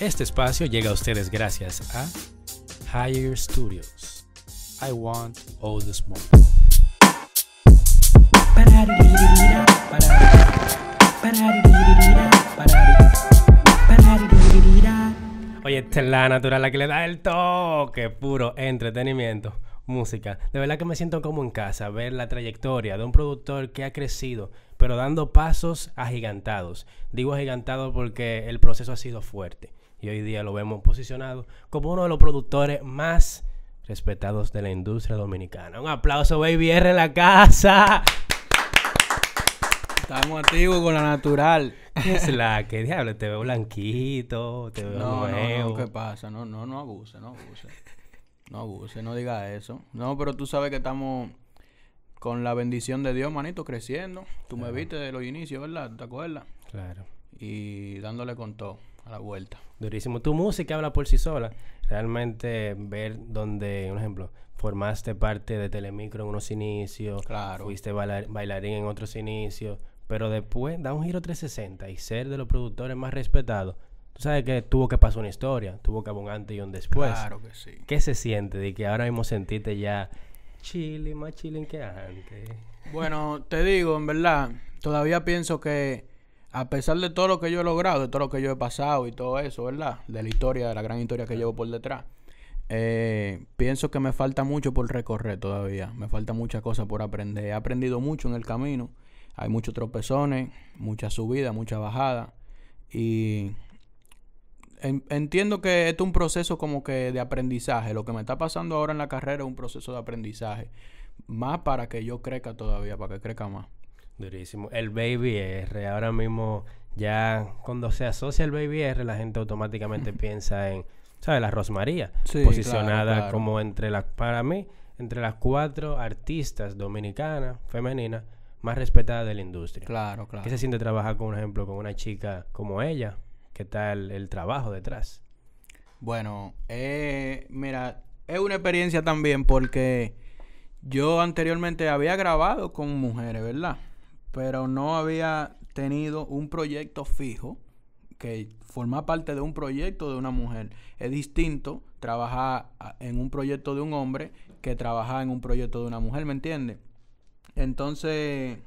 Este espacio llega a ustedes gracias a Higher Studios. I want all the smoke. Oye, esta es la natural la que le da el toque, puro entretenimiento, música. De verdad que me siento como en casa, ver la trayectoria de un productor que ha crecido, pero dando pasos agigantados. Digo agigantado porque el proceso ha sido fuerte y hoy día lo vemos posicionado como uno de los productores más respetados de la industria dominicana. Un aplauso, Baby R en la casa. Estamos activos con la natural. ¿Qué es la que diablo? Te veo blanquito, te veo no, ¿qué pasa? No, no, no abuse, no abuse. No abuse, no diga eso. No, pero tú sabes que estamos con la bendición de Dios, manito, creciendo. Tú me viste de los inicios, ¿verdad? ¿Te acuerdas? Claro. Y dándole con todo a la vuelta. Durísimo. Tu música habla por sí sola. Realmente ver donde, un ejemplo, formaste parte de Telemicro en unos inicios, claro. fuiste bailarín en otros inicios, pero después da un giro 360 y ser de los productores más respetados. Tú sabes que tuvo que pasar una historia, tuvo que haber un antes y un después. Claro que sí. ¿Qué se siente de que ahora mismo sentiste ya chile, más chile que antes? Bueno, te digo, en verdad, todavía pienso que a pesar de todo lo que yo he logrado, de todo lo que yo he pasado y todo eso, ¿verdad? De la historia, de la gran historia que llevo por detrás. Eh, pienso que me falta mucho por recorrer todavía. Me falta muchas cosas por aprender. He aprendido mucho en el camino. Hay muchos tropezones, muchas subidas, muchas bajadas. Y entiendo que esto es un proceso como que de aprendizaje. Lo que me está pasando ahora en la carrera es un proceso de aprendizaje. Más para que yo crezca todavía, para que crezca más. Durísimo. El Baby R, ahora mismo ya cuando se asocia el Baby R, la gente automáticamente piensa en, ¿sabes? La Rosmaría, posicionada como entre las, para mí, entre las cuatro artistas dominicanas, femeninas, más respetadas de la industria. Claro, claro. ¿Qué se siente trabajar, un ejemplo, con una chica como ella? ¿Qué tal el trabajo detrás? Bueno, eh, mira, es una experiencia también porque yo anteriormente había grabado con mujeres, ¿verdad? pero no había tenido un proyecto fijo, que formar parte de un proyecto de una mujer. Es distinto trabajar ah, en un proyecto de un hombre que trabajar en un proyecto de una mujer, ¿me entiendes? Entonces,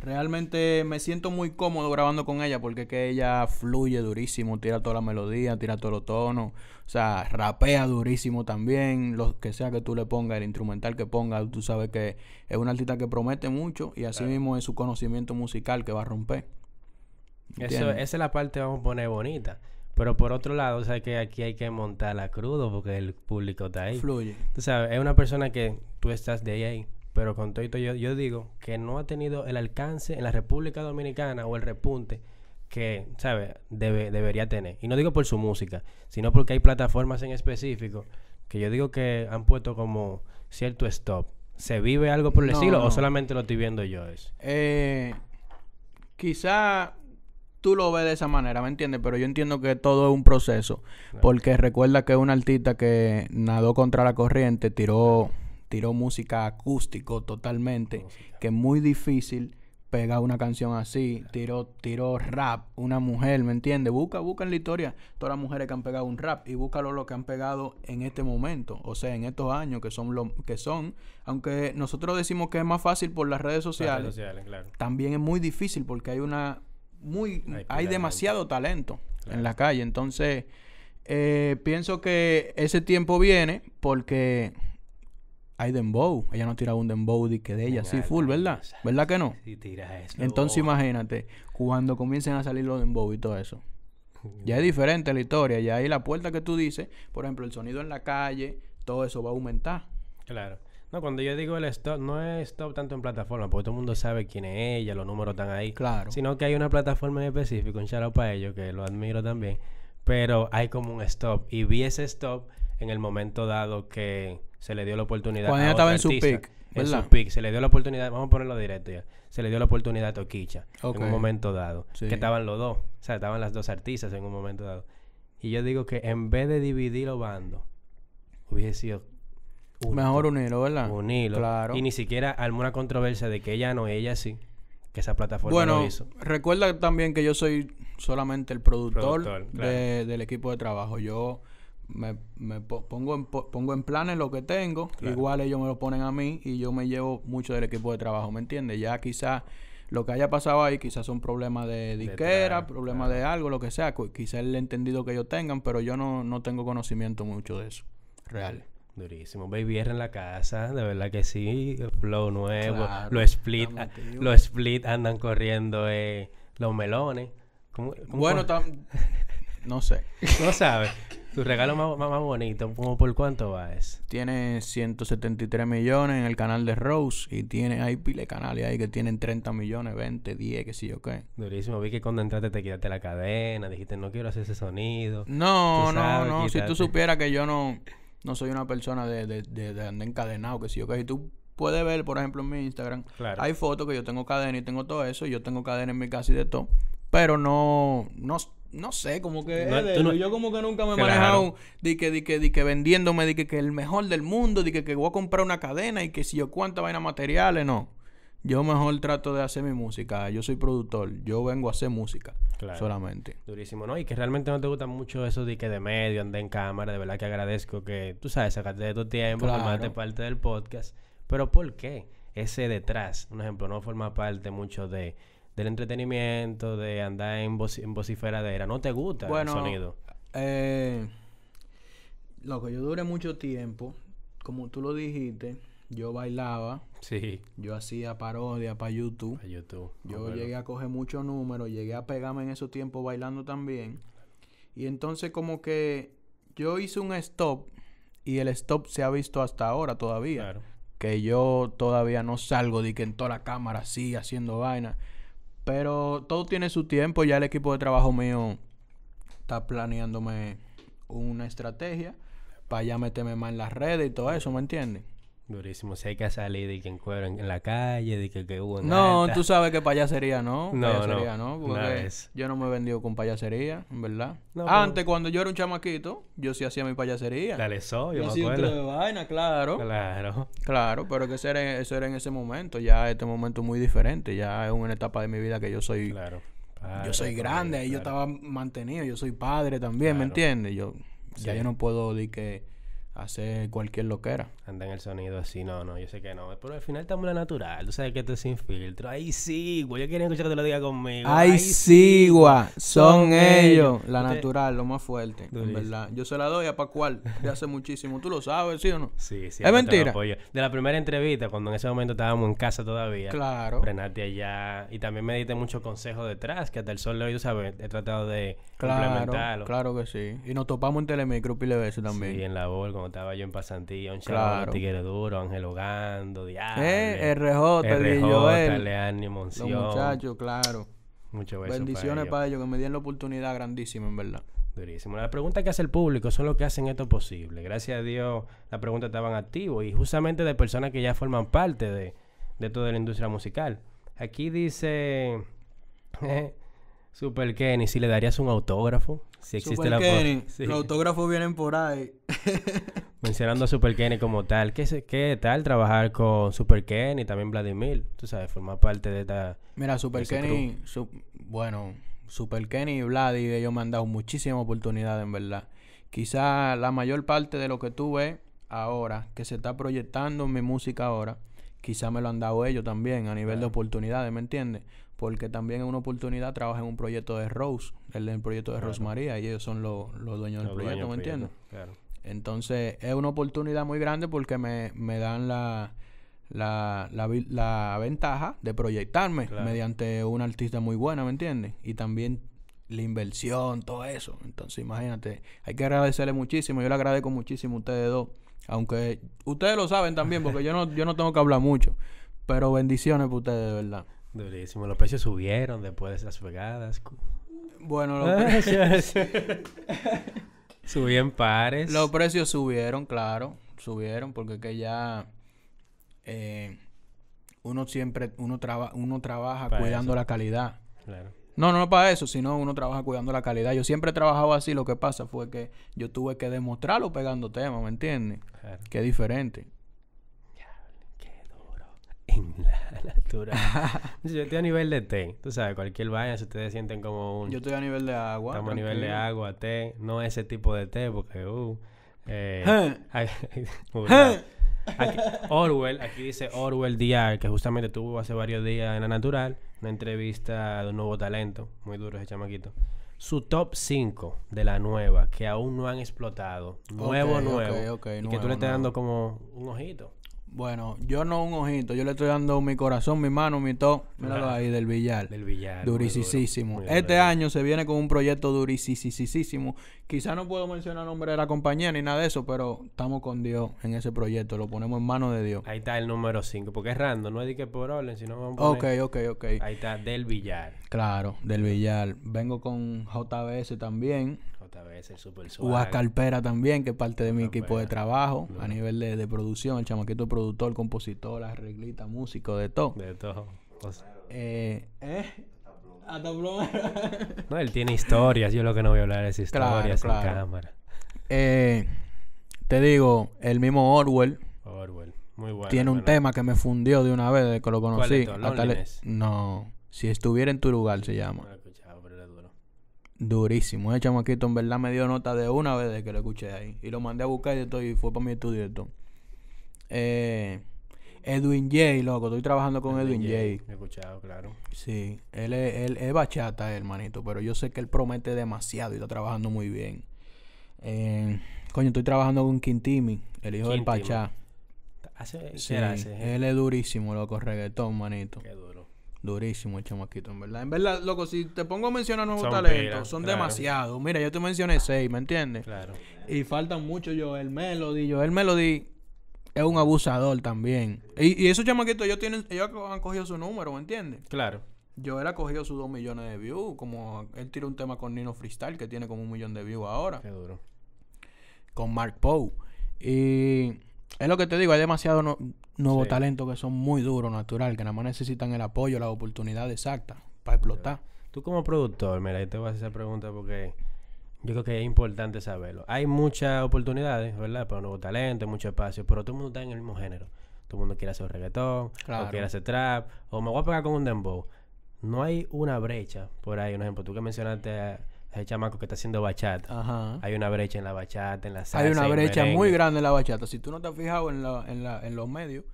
Realmente me siento muy cómodo grabando con ella porque que ella fluye durísimo, tira toda la melodía, tira todos los tonos, o sea, rapea durísimo también, lo que sea que tú le pongas, el instrumental que pongas, tú sabes que es una artista que promete mucho y así mismo es su conocimiento musical que va a romper. Eso, esa es la parte, vamos a poner, bonita. Pero por otro lado, o sea que aquí hay que montarla crudo porque el público está ahí. Fluye. O sea, es una persona que tú estás de ahí pero con todo esto yo, yo digo que no ha tenido el alcance en la República Dominicana o el repunte que, ¿sabes? debería tener. Y no digo por su música, sino porque hay plataformas en específico que yo digo que han puesto como cierto stop. ¿Se vive algo por el estilo o solamente lo estoy viendo yo eso? Eh, quizá tú lo ves de esa manera, ¿me entiendes? Pero yo entiendo que todo es un proceso. Porque recuerda que un artista que nadó contra la corriente tiró tiró música acústico totalmente, que es muy difícil pegar una canción así, tiró, tiró rap, una mujer, ¿me entiendes? Busca, busca en la historia todas las mujeres que han pegado un rap y búscalo lo que han pegado en este momento, o sea, en estos años que son lo que son, aunque nosotros decimos que es más fácil por las redes sociales, también es muy difícil porque hay una muy hay, demasiado talento en la calle, entonces eh, pienso que ese tiempo viene porque hay dembow. Ella no tira un dembow de que de ella, sí, full, ¿verdad? ¿Verdad que no? Sí, tira eso. Entonces imagínate, cuando comiencen a salir los dembow y todo eso. Ya es diferente la historia, ya ahí la puerta que tú dices, por ejemplo, el sonido en la calle, todo eso va a aumentar. Claro. No, cuando yo digo el stop, no es stop tanto en plataforma, porque todo el mundo sabe quién es ella, los números están ahí. Claro. Sino que hay una plataforma en específico, un shout para ellos, que lo admiro también pero hay como un stop. Y vi ese stop en el momento dado que se le dio la oportunidad. Cuando ella estaba en su pick. En su pick, se le dio la oportunidad, vamos a ponerlo directo ya. Se le dio la oportunidad a Toquicha en un momento dado. Que estaban los dos, o sea, estaban las dos artistas en un momento dado. Y yo digo que en vez de dividir los bandos, hubiese sido Mejor unirlo, ¿verdad? Unirlo. Claro. Y ni siquiera alguna controversia de que ella no, ella sí que esa plataforma bueno, Recuerda también que yo soy solamente el productor, del equipo de trabajo. Yo me, pongo, en, pongo en planes lo que tengo, igual ellos me lo ponen a mí y yo me llevo mucho del equipo de trabajo, ¿me entiendes? Ya quizás lo que haya pasado ahí, quizás son problemas de disquera, problemas de algo, lo que sea, quizás el entendido que ellos tengan, pero yo no, no tengo conocimiento mucho de eso, real. Durísimo. Baby R en la casa, de verdad que sí. flow nuevo. lo split, Lo split andan corriendo eh, los melones. bueno, no sé. No sabes. Tu regalo más, más, bonito, por cuánto va eso? Tiene 173 millones en el canal de Rose y tiene hay pile canales ahí que tienen 30 millones, 20, 10, qué sé yo qué. Durísimo, vi que cuando entraste te quitaste la cadena, dijiste no quiero hacer ese sonido. No, no, no, si tú supieras que yo no, no soy una persona de, de, de, de andar encadenado, que si yo que si tú puedes ver, por ejemplo, en mi Instagram, hay fotos que yo tengo cadena y tengo todo eso, y yo tengo cadena en mi casa y de todo, pero no, no, no sé, como que eh, yo como que nunca me he manejado de que, que, que vendiéndome, de que, que el mejor del mundo, de que, que voy a comprar una cadena y que si yo cuánta vaina materiales, no. Yo mejor trato de hacer mi música. Yo soy productor. Yo vengo a hacer música. Solamente. Durísimo, ¿no? Y que realmente no te gusta mucho eso de que de medio, ande en cámara. De verdad que agradezco que, tú sabes, sacarte de tu tiempo, formarte parte del podcast. Pero ¿por qué ese detrás? Un ejemplo, no forma parte mucho de del entretenimiento, de andar en, vociferadera. ¿No te gusta el sonido? Eh, lo que yo duré mucho tiempo, como tú lo dijiste yo bailaba. Sí. Yo hacía parodia para YouTube. YouTube. Yo llegué a coger muchos números, llegué a pegarme en esos tiempos bailando también. Y entonces como que yo hice un stop y el stop se ha visto hasta ahora todavía. Que yo todavía no salgo de que en toda la cámara así haciendo vaina. Pero todo tiene su tiempo, ya el equipo de trabajo mío está planeándome una estrategia para ya meterme más en las redes y todo eso, ¿me entiendes? Durísimo. Si hay que salir de quien cuero en, la calle, de que, hubo. Uh, no, tú sabes que payasería no. No, payasería, no. Porque yo no me he vendido con payasería, verdad. Antes, cuando yo era un chamaquito, yo sí hacía mi payasería. Dale, yo, yo me acuerdo. de vaina, claro. Claro. Claro, pero que eso era, eso era en ese momento. Ya este momento muy diferente. Ya es una etapa de mi vida que yo soy. Claro. yo soy grande, Ahí yo estaba mantenido, yo soy padre también, ¿me entiendes? Yo, Ya yo no puedo decir que hacer cualquier loquera en el sonido así, no, no, yo sé que no. Pero al final estamos la natural, tú sabes que esto es sin filtro. Ahí sí, güey, yo quería escuchar que te lo diga conmigo. Ahí sí, güey, son ellos. La natural, lo más fuerte, en verdad. Yo se la doy a Pacual de hace muchísimo, tú lo sabes, ¿sí o no? Sí, sí. Es mentira. De la primera entrevista, cuando en ese momento estábamos en casa todavía. Claro. Frenaste allá. Y también me diste muchos consejos detrás, que hasta el sol de hoy, ¿sabes? He tratado de claro, complementarlo. Claro que sí. Y nos topamos en Telemicro pile veces también. Sí, en la bol, cuando estaba yo en pasantía, un Claro. Duro, Ángel Hogando, Diablo. Eh, RJ, RJ Leani Monción. Los muchachos, claro. Muchas Bendiciones para ellos. que me dieron la oportunidad grandísima, en verdad. Durísimo. La pregunta que hace el público son los que hacen esto posible. Gracias a Dios, la pregunta estaba estaban activo y justamente de personas que ya forman parte de, toda la industria musical. Aquí dice eh, Super Kenny, si le darías un autógrafo, si existe Super la Kenny, Los autógrafos vienen por ahí. Mencionando a Super Kenny como tal, ¿qué, qué tal trabajar con Super Kenny, y también Vladimir? Tú sabes, formar parte de esta. Mira, Super Kenny, bueno, Super Kenny y Vladi, ellos me han dado muchísimas oportunidades, en verdad. Quizá la mayor parte de lo que tú ves ahora, que se está proyectando en mi música ahora, quizá me lo han dado ellos también a nivel de oportunidades, ¿me entiendes? Porque también en una oportunidad, trabaja en un proyecto de Rose, el, proyecto de Rosemaría, y ellos son los dueños del proyecto, ¿me entiendes? Claro. Entonces es una oportunidad muy grande porque me, me dan la, la, la, ventaja de proyectarme mediante una artista muy buena, ¿me entiendes? Y también la inversión, todo eso. Entonces imagínate, hay que agradecerle muchísimo, yo le agradezco muchísimo a ustedes dos, aunque ustedes lo saben también porque yo no, yo no tengo que hablar mucho, pero bendiciones para ustedes de verdad. Durísimo, los precios subieron después de esas pegadas. Bueno, los precios... en pares. Los precios subieron, claro. Subieron porque que ya... Eh, uno siempre... Uno, trabaja... uno trabaja cuidando la calidad. Claro. No, no para eso, sino uno trabaja cuidando la calidad. Yo siempre he trabajado así, lo que pasa fue que yo tuve que demostrarlo pegando temas, ¿me entiendes? Claro. Que es diferente la, altura. yo estoy a nivel de té. Tú sabes, cualquier vaya, si ustedes sienten como un... Yo estoy a nivel de agua. Estamos a nivel de agua, té. No ese tipo de té, porque... Uh, eh, Orwell, aquí dice Orwell Diar, que justamente tuvo hace varios días en La Natural una entrevista de un nuevo talento. Muy duro ese chamaquito. Su top 5 de la nueva que aún no han explotado. Nuevo, nuevo. y nuevo, que tú le estás dando como un ojito. Bueno, yo no un ojito, yo le estoy dando mi corazón, mi mano, mi todo. Míralo ahí del billar, Del Villar. Durisísimo. Este año se viene con un proyecto durisísimo. Quizá no puedo mencionar el nombre de la compañía ni nada de eso, pero estamos con Dios en ese proyecto. Lo ponemos en manos de Dios. Ahí está el número 5, porque es random, no es de que por orden, sino vamos a poner... Ok, ok, ok. Ahí está del Villar. Claro, del Villar. Vengo con JBS también otra vez el Super también, que es parte de mi equipo de trabajo a nivel de, producción. El chamaquito productor, compositor, arreglista, músico, de todo. De todo. Pues. eh, ¿eh? no, él tiene historias. Yo lo que no voy a hablar es historias en cámara. Eh, te digo, el mismo Orwell. Orwell. Muy bueno. Tiene un tema que me fundió de una vez que lo conocí. No. Si estuviera en tu lugar se llama durísimo. Ese chamaquito en verdad me dio nota de una vez de que lo escuché ahí. Y lo mandé a buscar y, y fue para mi estudio eh, Edwin J, loco, estoy trabajando con Edwin, J. He escuchado, claro. Sí, él es, él es bachata, eh, hermanito, pero yo sé que él promete demasiado y está trabajando muy bien. Eh, coño, estoy trabajando con Quintimi, el hijo del Pachá. ¿Hace, sí, Él es durísimo, loco, reggaetón, manito. Qué duro. Durísimo el chamaquito, en verdad. En verdad, loco, si te pongo a mencionar nuevos talentos, son demasiados. Mira, yo te mencioné seis, ¿me entiendes? Claro. Y faltan mucho Joel Melody. el Melody es un abusador también. Y, y esos chamaquitos, ellos, han cogido su número, ¿me entiendes? Claro. Joel ha cogido sus dos millones de views. Como él tiró un tema con Nino Freestyle, que tiene como un millón de views ahora. Qué duro. Con Mark Poe. Y es lo que te digo, hay demasiado nuevo talento que son muy duros, natural, que nada más necesitan el apoyo, la oportunidad exacta para explotar. Tú como productor, mira, yo te voy a hacer esa pregunta porque yo creo que es importante saberlo. Hay muchas oportunidades, ¿verdad? Para nuevo talento, mucho espacio, pero todo el mundo está en el mismo género. Todo el mundo quiere hacer reggaetón, o quiere hacer trap, o me voy a pegar con un dembow. No hay una brecha por ahí. Un ejemplo, tú que mencionaste... A, el chamaco que está haciendo bachata. Hay una brecha en la bachata, en la salsa. Hay una brecha muy grande en la bachata. Si tú no te has fijado en, los medios,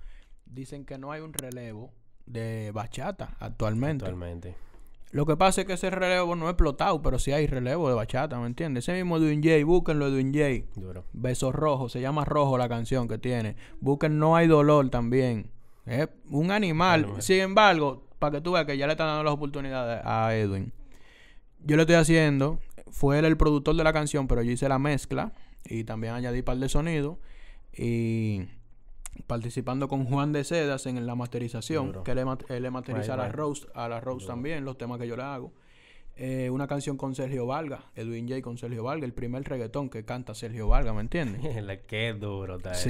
dicen que no hay un relevo de bachata actualmente. Actualmente. Lo que pasa es que ese relevo no ha explotado, pero sí hay relevo de bachata, ¿me entiendes? Ese mismo Edwin J, búsquenlo Edwin J. Duro. Besos Rojos, se llama Rojo la canción que tiene. Busquen No Hay Dolor también. Es un animal. Sin embargo, para que tú veas que ya le están dando las oportunidades a Edwin yo lo estoy haciendo, fue él el productor de la canción, pero yo hice la mezcla y también añadí un par de sonido y participando con Juan de Sedas en la masterización, que él, le masteriza a la Rose, a la Rose también, los temas que yo le hago. Eh, una canción con Sergio Valga, Edwin J con Sergio Valga, el primer reggaetón que canta Sergio Valga, ¿me entiendes? Qué duro está sí. eso.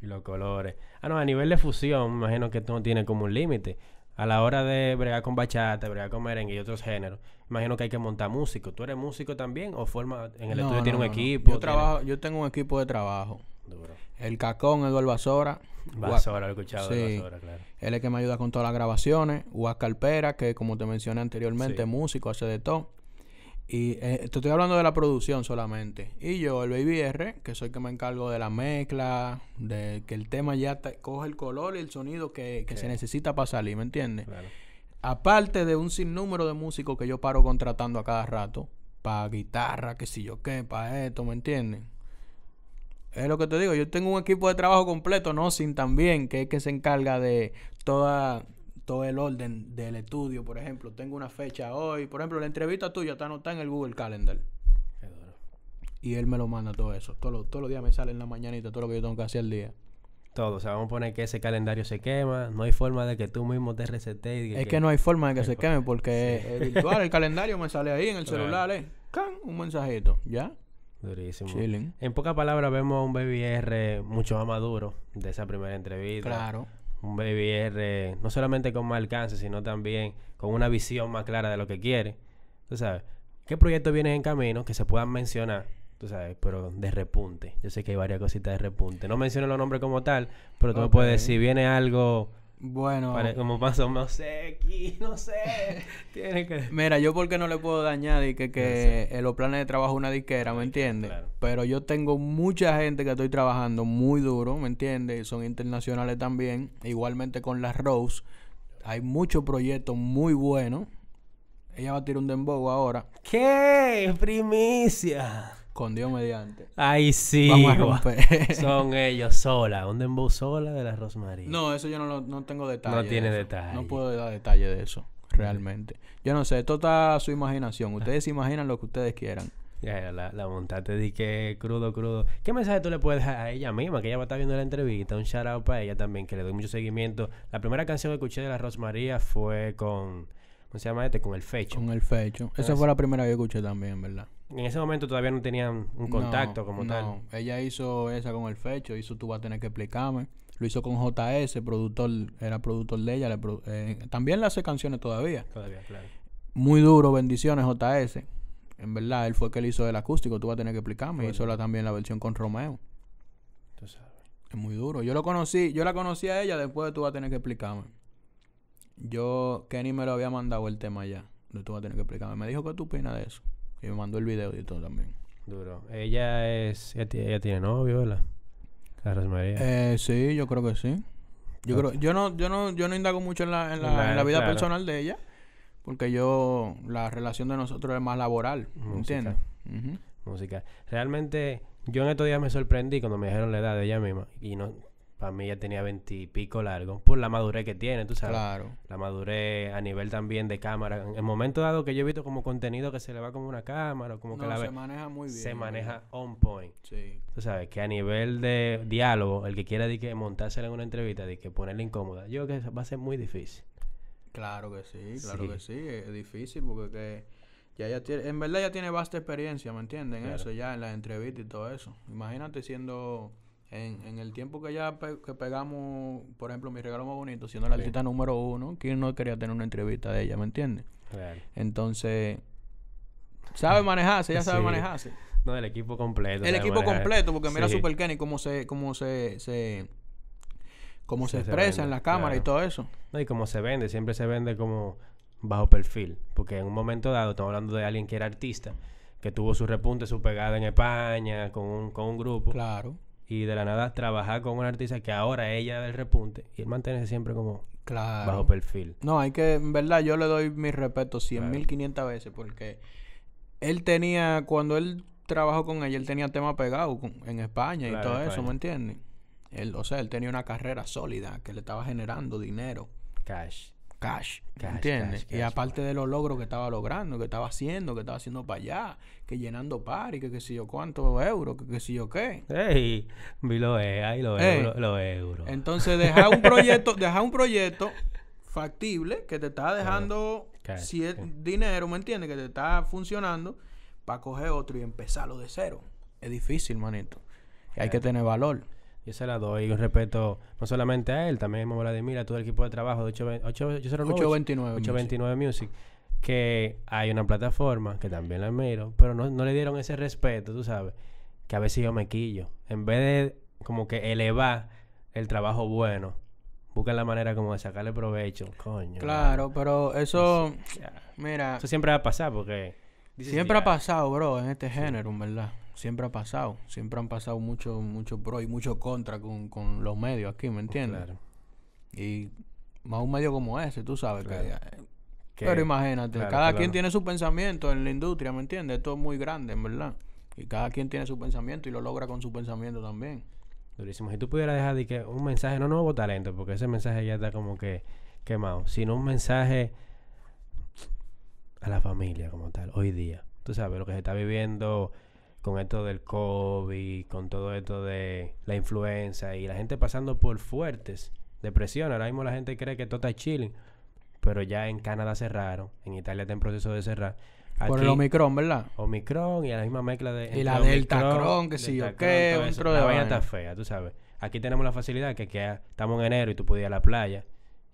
Sí. los colores. Ah, no, a nivel de fusión, me imagino que esto no tiene como un límite a la hora de bregar con bachata, bregar con merengue y otros géneros, imagino que hay que montar músico. ¿Tú eres músico también o forma en el estudio tiene un equipo? Yo trabajo, yo tengo un equipo de trabajo. El Cacón, Eduardo Basora. Basora, lo he escuchado. Sí. claro. Él es el que me ayuda con todas las grabaciones. Peras, que como te mencioné anteriormente, músico, hace de todo. Y eh, te estoy hablando de la producción solamente. Y yo, el Baby R, que soy el que me encargo de la mezcla, de que el tema ya coge el color y el sonido que, se necesita para salir, ¿me entiendes? Aparte de un sinnúmero de músicos que yo paro contratando a cada rato, para guitarra, que si yo qué, para esto, ¿me entiendes? Es lo que te digo, yo tengo un equipo de trabajo completo, no sin también, que es que se encarga de toda todo el orden del estudio, por ejemplo, tengo una fecha hoy, por ejemplo, la entrevista tuya está anotada en el Google Calendar. Y él me lo manda todo eso. Todos los, los días me sale en la mañanita todo lo que yo tengo que hacer al día. Todo, o sea, vamos a poner que ese calendario se quema, no hay forma de que tú mismo te resetees... es que, no hay forma de que se queme porque virtual, el calendario me sale ahí en el celular, eh. un mensajito, ¿ya? Durísimo. En pocas palabras vemos a un BBR mucho más maduro de esa primera entrevista. Claro un BBR no solamente con más alcance, sino también con una visión más clara de lo que quiere. Tú sabes, ¿qué proyectos vienen en camino que se puedan mencionar? Tú sabes, pero de repunte. Yo sé que hay varias cositas de repunte. No menciono los nombres como tal, pero tú me puedes decir, viene algo bueno. como pasa, no sé, aquí, no sé. Tiene que... Mira, yo porque no le puedo dañar y que, que los planes de trabajo una disquera, ¿me entiendes? Pero yo tengo mucha gente que estoy trabajando muy duro, ¿me entiendes? son internacionales también. Igualmente con las Rose. Hay muchos proyectos muy buenos. Ella va a tirar un dembow ahora. ¿Qué? Primicia. Con Dios mediante. Ay, sí. Son ellos sola. Un dembow sola de la Rosmaría. No, eso yo no, lo, no tengo detalle. No tiene detalles. detalle. No puedo dar detalle de eso, realmente. Yo no sé, esto está a su imaginación. Ah. Ustedes imaginan lo que ustedes quieran. Ya, la, la Te de que crudo, crudo. ¿Qué mensaje tú le puedes dejar a ella misma? Que ella va a estar viendo la entrevista. Un shout out para ella también, que le doy mucho seguimiento. La primera canción que escuché de la Rosmaría fue con. ¿Cómo se llama este? Con el fecho. Con el fecho. Esa fue la primera que escuché también, ¿verdad? En ese momento todavía no tenían un contacto como tal. Ella hizo esa con el fecho, hizo Tú vas a tener que explicarme. Lo hizo con JS, productor, era productor de ella. Eh, también le hace canciones todavía. Todavía, claro. Muy duro, bendiciones JS. En verdad, él fue el que le hizo el acústico, tú vas a tener que explicarme. Y Hizo también la versión con Romeo. Tú sabes. Es muy duro. Yo lo conocí, yo la conocí a ella después de tú vas a tener que explicarme. Yo, Kenny me lo había mandado el tema ya. Tú vas a tener que explicarme. Me dijo, ¿qué tú opinas de eso? Y me mandó el video y todo también. Duro. Ella es. Ella, tiene novio, ¿verdad? La maría Eh, sí, yo creo que sí. Yo ah. creo, yo no, yo no, yo no indago mucho en la, en la, vida personal de ella, porque yo, la relación de nosotros es más laboral, ¿entiendes? Música. Realmente, yo en estos días me sorprendí cuando me dijeron la edad de ella misma. Y no, para mí ya tenía veintipico largo, por la madurez que tiene, tú sabes. Claro. La madurez a nivel también de cámara. En el momento dado que yo he visto como contenido que se le va como una cámara, como que la se maneja muy bien. Se maneja on point. Sí. Tú sabes, que a nivel de diálogo, el que quiera montársela en una entrevista, de que ponerle incómoda, yo creo que va a ser muy difícil. Claro que sí, claro que sí, es difícil porque que... Ya, ya tiene, en verdad ya tiene vasta experiencia, ¿me entienden? Eso ya en las entrevistas y todo eso. Imagínate siendo en, el tiempo que ya que pegamos, por ejemplo, mi regalo más bonito, siendo la artista número uno, Que no quería tener una entrevista de ella? ¿Me entiendes? Entonces, sabe manejarse, ya sabe manejarse. No, el equipo completo. El equipo completo, porque mira Super Kenny cómo se, cómo se, se cómo se, expresa en la cámara y todo eso. No, y cómo se vende, siempre se vende como bajo perfil, porque en un momento dado estamos hablando de alguien que era artista, que tuvo su repunte, su pegada en España, con un grupo. Claro y de la nada trabajar con una artista que ahora ella del repunte y él mantenerse siempre como bajo perfil. No, hay que, en verdad, yo le doy mi respeto mil quinientas veces porque él tenía, cuando él trabajó con ella, él tenía tema pegado en España y todo eso, ¿me entiendes? Él, o sea, él tenía una carrera sólida que le estaba generando dinero. Cash cash, ...¿me ¿entiendes? y aparte de los logros que estaba logrando, que estaba haciendo, que estaba haciendo para allá, que llenando par y que qué sé yo cuántos euros, que qué sé yo qué. Ey, vi lo es, ahí lo euros, lo Entonces, dejar un proyecto, dejar un proyecto factible que te está dejando si dinero, ¿me entiendes? Que te está funcionando para coger otro y empezarlo de cero. Es difícil, manito. hay que tener valor. Yo se la doy, un respeto no solamente a él, también a Vladimir, a todo el equipo de trabajo de 809, 829, 829 Music. que hay una plataforma que también la admiro, pero no, le dieron ese respeto, tú sabes, que a veces yo me quillo. En vez de como que elevar el trabajo bueno, buscan la manera como de sacarle provecho, coño. Claro, pero eso, mira... Eso siempre va a pasar porque... Siempre ha pasado, bro, en este género, en verdad siempre ha pasado. Siempre han pasado mucho, mucho pro y mucho contra con, los medios aquí, ¿me entiendes? Y más un medio como ese, tú sabes que, Pero imagínate, cada quien tiene su pensamiento en la industria, ¿me entiendes? Esto es muy grande, en verdad. Y cada quien tiene su pensamiento y lo logra con su pensamiento también. Durísimo. Si tú pudieras dejar de que un mensaje, no nuevo talento, porque ese mensaje ya está como que quemado, sino un mensaje a la familia como tal, hoy día. Tú sabes, lo que se está viviendo con esto del COVID, con todo esto de la influenza y la gente pasando por fuertes depresiones. Ahora mismo la gente cree que todo está chilling, pero ya en Canadá cerraron, en Italia está en proceso de cerrar. por el Omicron, ¿verdad? Omicron y la misma mezcla de... Y la Delta Cron, que sí yo qué, de... La vaina está fea, tú sabes. Aquí tenemos la facilidad que, queda... estamos en enero y tú podías ir a la playa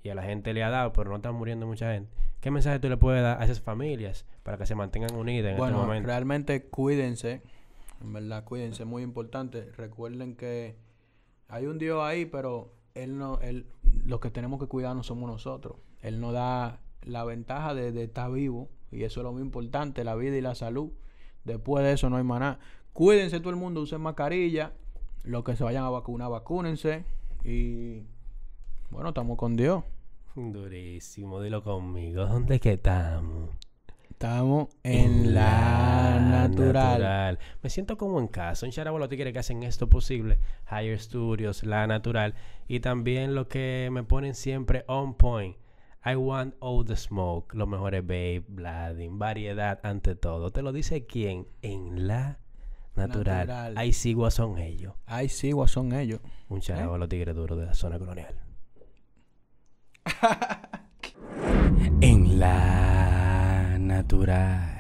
y a la gente le ha dado, pero no están muriendo mucha gente. ¿Qué mensaje tú le puedes dar a esas familias para que se mantengan unidas en este momento? Realmente cuídense. En verdad, cuídense, muy importante. Recuerden que hay un Dios ahí, pero él no, él, los que tenemos que cuidarnos somos nosotros. Él nos da la ventaja de, estar vivo y eso es lo muy importante, la vida y la salud. Después de eso no hay nada Cuídense todo el mundo, usen mascarilla. Los que se vayan a vacunar, vacúnense. Y bueno, estamos con Dios. Durísimo, dilo conmigo. ¿Dónde que estamos? Estamos en, la, natural. Me siento como en casa. En Charabolo, quiere que hacen esto posible. Higher Studios, La Natural. Y también lo que me ponen siempre on point. I want all the smoke. Los mejores babe, blading, Variedad ante todo. ¿Te lo dice quién? En La Natural. Hay Ahí sí, son ellos. Ahí sí, son ellos. Un Charabolo, ¿Eh? tigre duro de la zona colonial. en La natural.